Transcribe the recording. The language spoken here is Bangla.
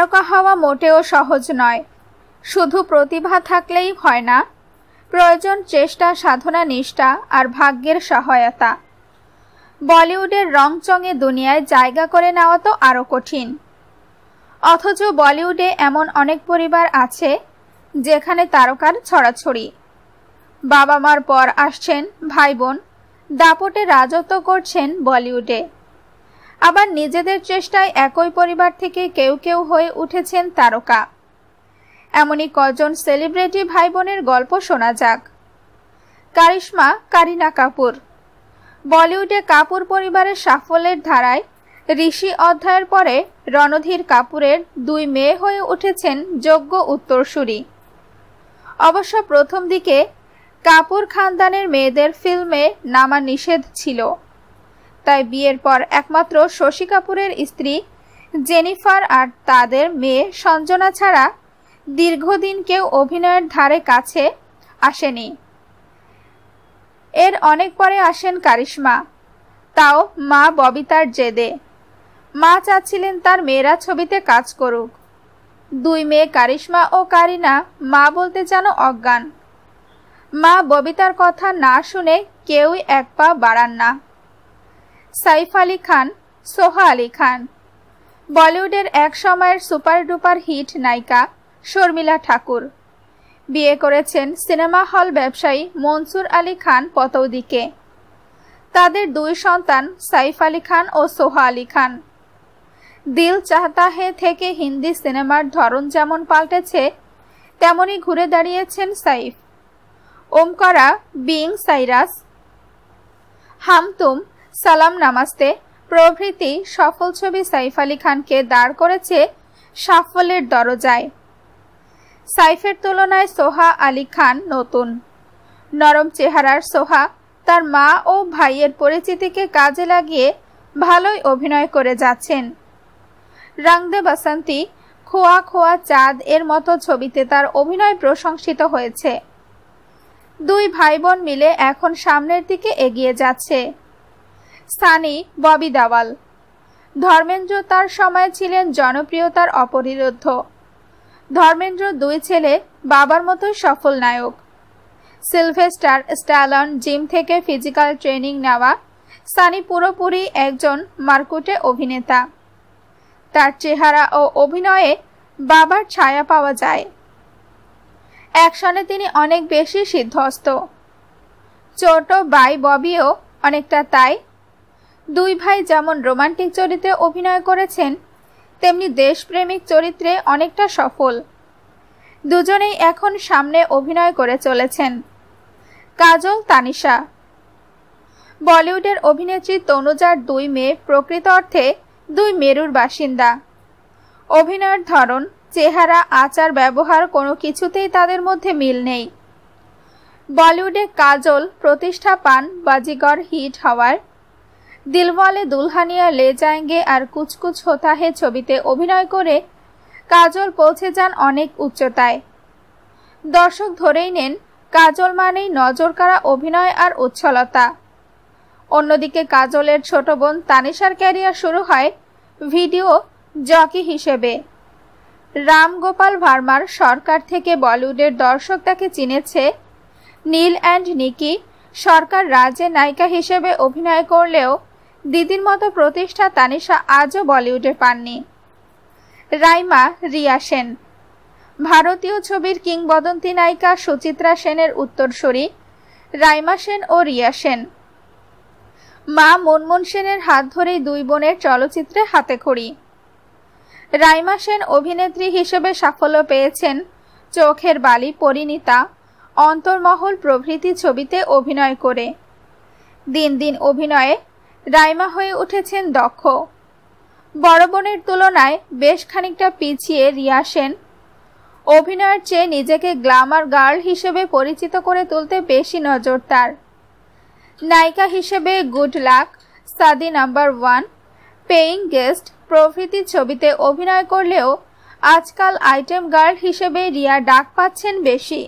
তারকা হওয়া মোটেও সহজ নয় শুধু প্রতিভা থাকলেই হয় না প্রয়োজন চেষ্টা সাধনা নিষ্ঠা আর ভাগ্যের সহায়তা বলিউডের রংচঙে দুনিয়ায় জায়গা করে নেওয়া তো আরও কঠিন অথচ বলিউডে এমন অনেক পরিবার আছে যেখানে তারকার ছড়াছড়ি বাবা মার পর আসছেন ভাই বোন দাপটে রাজত্ব করছেন বলিউডে আবার নিজেদের চেষ্টায় একই পরিবার থেকে কেউ কেউ হয়ে উঠেছেন তারকা এমনই কজন সেলিব্রিটি ভাই বোনের গল্প শোনা যাক কারিশমা কারিনা কাপুর বলিউডে কাপুর পরিবারের সাফল্যের ধারায় ঋষি অধ্যায়ের পরে রণধীর কাপুরের দুই মেয়ে হয়ে উঠেছেন যোগ্য উত্তরসূরি অবশ্য প্রথম দিকে কাপুর খানদানের মেয়েদের ফিল্মে নামা নিষেধ ছিল তাই বিয়ের পর একমাত্র শশী কাপুরের স্ত্রী জেনিফার আর তাদের মেয়ে সঞ্জনা ছাড়া দীর্ঘদিন কেউ অভিনয়ের ধারে কাছে আসেনি এর অনেক পরে আসেন কারিশ্মা তাও মা ববিতার জেদে মা চাচ্ছিলেন তার মেয়েরা ছবিতে কাজ করুক দুই মেয়ে কারিশ্মা ও কারিনা মা বলতে যেন অজ্ঞান মা ববিতার কথা না শুনে কেউই এক পা বাড়ান না সাইফ আলী খান সোহা আলী খান বলিউডের এক সময়ের সুপার ডুপার হিট নায়িকা শর্মিলা ঠাকুর বিয়ে করেছেন সিনেমা হল ব্যবসায়ী মনসুর আলী খান পতৌদিকে তাদের দুই সন্তান সাইফ আলী খান ও সোহা আলী খান দিল চাহতা হে থেকে হিন্দি সিনেমার ধরন যেমন পাল্টেছে তেমনি ঘুরে দাঁড়িয়েছেন সাইফ ওমকরা বিং সাইরাস হামতুম সালাম নামাস্তে প্রভৃতি সফল ছবি সাইফ আলী খানকে দাঁড় করেছে সাফল্যের দরজায় সাইফের তুলনায় সোহা আলী খান নতুন নরম চেহারার সোহা তার মা ও ভাইয়ের পরিচিতিকে কাজে লাগিয়ে ভালোই অভিনয় করে যাচ্ছেন রাংদে বাসন্তি খোয়া খোয়া চাঁদ এর মতো ছবিতে তার অভিনয় প্রশংসিত হয়েছে দুই ভাই বোন মিলে এখন সামনের দিকে এগিয়ে যাচ্ছে স্থানেই ববি দাওয়াল ধর্মেন্দ্র তার সময় ছিলেন জনপ্রিয়তার অপরিরুদ্ধ ধর্মেন্দ্র দুই ছেলে বাবার মতো সফল নায়ক সিলভেস্টার স্ট্যালন জিম থেকে ফিজিক্যাল ট্রেনিং নেওয়া সানি পুরোপুরি একজন মার্কুটে অভিনেতা তার চেহারা ও অভিনয়ে বাবার ছায়া পাওয়া যায় অ্যাকশনে তিনি অনেক বেশি সিদ্ধস্ত ছোট বাই ববিও অনেকটা তাই দুই ভাই যেমন রোমান্টিক চরিত্রে অভিনয় করেছেন তেমনি দেশপ্রেমিক চরিত্রে অনেকটা সফল দুজনেই এখন সামনে অভিনয় করে চলেছেন কাজল তানিশা বলিউডের অভিনেত্রী তনুজার দুই মেয়ে প্রকৃত অর্থে দুই মেরুর বাসিন্দা অভিনয়ের ধরন চেহারা আচার ব্যবহার কোনো কিছুতেই তাদের মধ্যে মিল নেই বলিউডে কাজল প্রতিষ্ঠা পান বাজিগর হিট হওয়ার দিলওয়ালে দুলহানিয়া লে যায়গে আর কুচকুচ হোতা হে ছবিতে অভিনয় করে কাজল পৌঁছে যান অনেক উচ্চতায় দর্শক ধরেই নেন কাজল মানেই নজর কাড়া অভিনয় আর উচ্ছলতা অন্যদিকে কাজলের ছোট বোন তানিশার ক্যারিয়ার শুরু হয় ভিডিও জকি হিসেবে রামগোপাল ভার্মার সরকার থেকে বলিউডের দর্শক তাকে চিনেছে নীল অ্যান্ড নিকি সরকার রাজে নায়িকা হিসেবে অভিনয় করলেও দিদির মতো প্রতিষ্ঠা তানিশা আজও বলিউডে পাননি রাইমা রিয়া সেন ভারতীয় ছবির কিংবদন্তি নায়িকা সুচিত্রা সেনের উত্তরসূরি রাইমা সেন ও রিয়া সেন মা মনমোহন সেনের হাত ধরেই দুই বোনের চলচ্চিত্রে হাতে খড়ি রাইমা সেন অভিনেত্রী হিসেবে সাফল্য পেয়েছেন চোখের বালি পরিণীতা অন্তর্মহল প্রভৃতি ছবিতে অভিনয় করে দিন দিন অভিনয়ে রাইমা হয়ে উঠেছেন দক্ষ বড় বোনের তুলনায় বেশ খানিকটা পিছিয়ে রিয়া সেন অভিনয়ের চেয়ে নিজেকে গ্ল্যামার গার্ল হিসেবে পরিচিত করে তুলতে বেশি নজর তার নায়িকা হিসেবে গুড লাক সাদি নাম্বার ওয়ান পেইং গেস্ট প্রভৃতি ছবিতে অভিনয় করলেও আজকাল আইটেম গার্ল হিসেবে রিয়া ডাক পাচ্ছেন বেশি